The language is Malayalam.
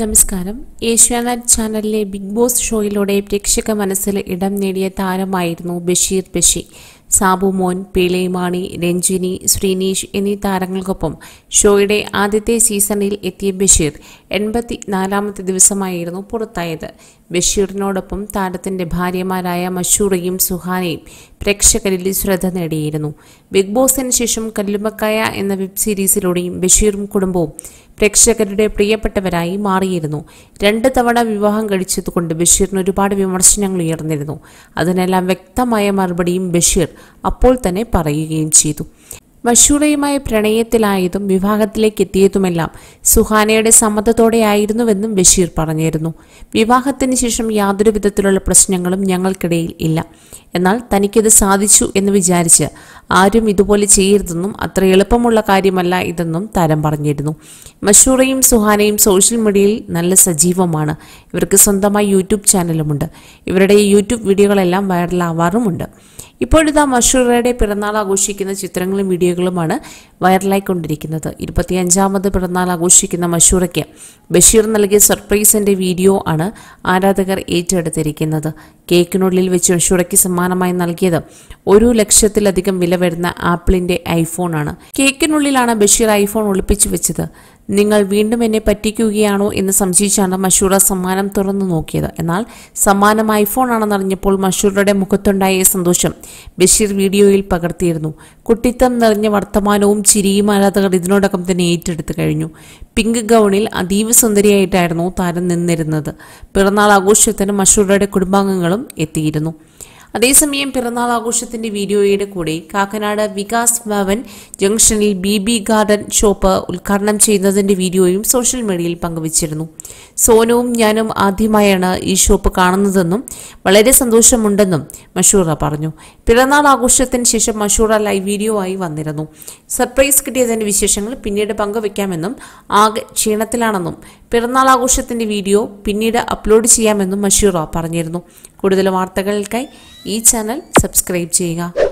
നമസ്കാരം ഏഷ്യാനെറ്റ് ചാനലിലെ ബിഗ് ബോസ് ഷോയിലൂടെ പ്രേക്ഷക മനസ്സിൽ ഇടം നേടിയ താരമായിരുന്നു ബഷീർ ബഷി സാബു മോൻ പീളേമാണി രഞ്ജിനി ശ്രീനീഷ് എന്നീ താരങ്ങൾക്കൊപ്പം ഷോയുടെ ആദ്യത്തെ സീസണിൽ എത്തിയ ബഷീർ എൺപത്തി നാലാമത്തെ ദിവസമായിരുന്നു പുറത്തായത് ബഷീറിനോടൊപ്പം താരത്തിൻ്റെ ഭാര്യമാരായ മഷൂറയും സുഹാനയും പ്രേക്ഷകരിൽ ശ്രദ്ധ നേടിയിരുന്നു ബിഗ് ബോസിന് ശേഷം കല്ലുമക്കായ എന്ന വെബ് സീരീസിലൂടെയും ബഷീറും കുടുംബവും പ്രേക്ഷകരുടെ പ്രിയപ്പെട്ടവരായി മാറിയിരുന്നു രണ്ട് തവണ വിവാഹം കഴിച്ചതുകൊണ്ട് ബഷീറിന് ഒരുപാട് വിമർശനങ്ങൾ ഉയർന്നിരുന്നു അതിനെല്ലാം വ്യക്തമായ മറുപടിയും ബഷീർ അപ്പോൾ തന്നെ പറയുകയും ചെയ്തു വഷൂളയുമായ പ്രണയത്തിലായതും വിവാഹത്തിലേക്ക് എത്തിയതുമെല്ലാം സുഹാനയുടെ സമ്മതത്തോടെയായിരുന്നുവെന്നും ബഷീർ പറഞ്ഞിരുന്നു വിവാഹത്തിന് ശേഷം യാതൊരു വിധത്തിലുള്ള പ്രശ്നങ്ങളും ഞങ്ങൾക്കിടയിൽ ഇല്ല എന്നാൽ തനിക്കിത് സാധിച്ചു എന്ന് വിചാരിച്ച് ആരും ഇതുപോലെ ചെയ്യരുതെന്നും അത്ര എളുപ്പമുള്ള കാര്യമല്ല ഇതെന്നും താരം പറഞ്ഞിരുന്നു മഷൂറയും സുഹാനയും സോഷ്യൽ മീഡിയയിൽ നല്ല സജീവമാണ് ഇവർക്ക് സ്വന്തമായി യൂട്യൂബ് ചാനലുമുണ്ട് ഇവരുടെ യൂട്യൂബ് വീഡിയോകളെല്ലാം വൈറലാവാറുമുണ്ട് ഇപ്പോഴിതാ മഷൂറയുടെ പിറന്നാൾ ആഘോഷിക്കുന്ന ചിത്രങ്ങളും വീഡിയോകളുമാണ് വൈറലായിക്കൊണ്ടിരിക്കുന്നത് അഞ്ചാമത് പിറന്നാൾ ആഘോഷിക്കുന്ന മഷൂറയ്ക്ക് ബഷീർ നൽകിയ സർപ്രൈസിന്റെ വീഡിയോ ആണ് ആരാധകർ ഏറ്റെടുത്തിരിക്കുന്നത് കേക്കിനുള്ളിൽ വെച്ച് ഷുറയ്ക്ക് സമ്മാനമായി നൽകിയത് ഒരു ലക്ഷത്തിലധികം വില വരുന്ന ആപ്പിളിന്റെ ഐഫോണാണ് കേക്കിനുള്ളിലാണ് ബഷീർ ഐഫോൺ ഒളിപ്പിച്ചു വെച്ചത് നിങ്ങൾ വീണ്ടും എന്നെ പറ്റിക്കുകയാണോ എന്ന് സംശയിച്ചാണ് മഷൂറ സമ്മാനം തുറന്നു നോക്കിയത് എന്നാൽ സമ്മാനം ഐഫോണാണെന്നറിഞ്ഞപ്പോൾ മഷൂറയുടെ മുഖത്തുണ്ടായ സന്തോഷം ബഷീർ വീഡിയോയിൽ പകർത്തിയിരുന്നു കുട്ടിത്തം നിറഞ്ഞ വർത്തമാനവും ചിരിയും ആരാധകർ ഇതിനോടകം തന്നെ ഏറ്റെടുത്തു കഴിഞ്ഞു പിങ്ക് ഗൗണിൽ അതീവ സുന്ദരിയായിട്ടായിരുന്നു താരം നിന്നിരുന്നത് പിറന്നാൾ ആഘോഷത്തിന് മഷൂറയുടെ കുടുംബാംഗങ്ങളും വിവരങ്ങളും എത്തിയിരുന്നു അതേസമയം പിറന്നാൾ ആഘോഷത്തിന്റെ വീഡിയോയുടെ കൂടെ കാക്കനാട് വികാസ് ഭവൻ ജംഗ്ഷനിൽ ബി ബി ഗാർഡൻ ഷോപ്പ് ഉദ്ഘാടനം ചെയ്യുന്നതിന്റെ വീഡിയോയും സോഷ്യൽ മീഡിയയിൽ പങ്കുവച്ചിരുന്നു സോനുവും ഞാനും ആദ്യമായാണ് ഈ ഷോപ്പ് കാണുന്നതെന്നും വളരെ സന്തോഷമുണ്ടെന്നും മഷൂറ പറഞ്ഞു പിറന്നാൾ ആഘോഷത്തിന് ശേഷം മഷൂറ ലൈവ് വീഡിയോ ആയി വന്നിരുന്നു സർപ്രൈസ് കിട്ടിയതിന്റെ വിശേഷങ്ങൾ പിന്നീട് പങ്കുവെക്കാമെന്നും ആകെ ക്ഷീണത്തിലാണെന്നും പിറന്നാൾ ആഘോഷത്തിന്റെ വീഡിയോ പിന്നീട് അപ്ലോഡ് ചെയ്യാമെന്നും മഷൂറ പറഞ്ഞിരുന്നു കൂടുതൽ വാർത്തകൾക്കായി ഈ ചാനൽ സബ്സ്ക്രൈബ് ചെയ്യുക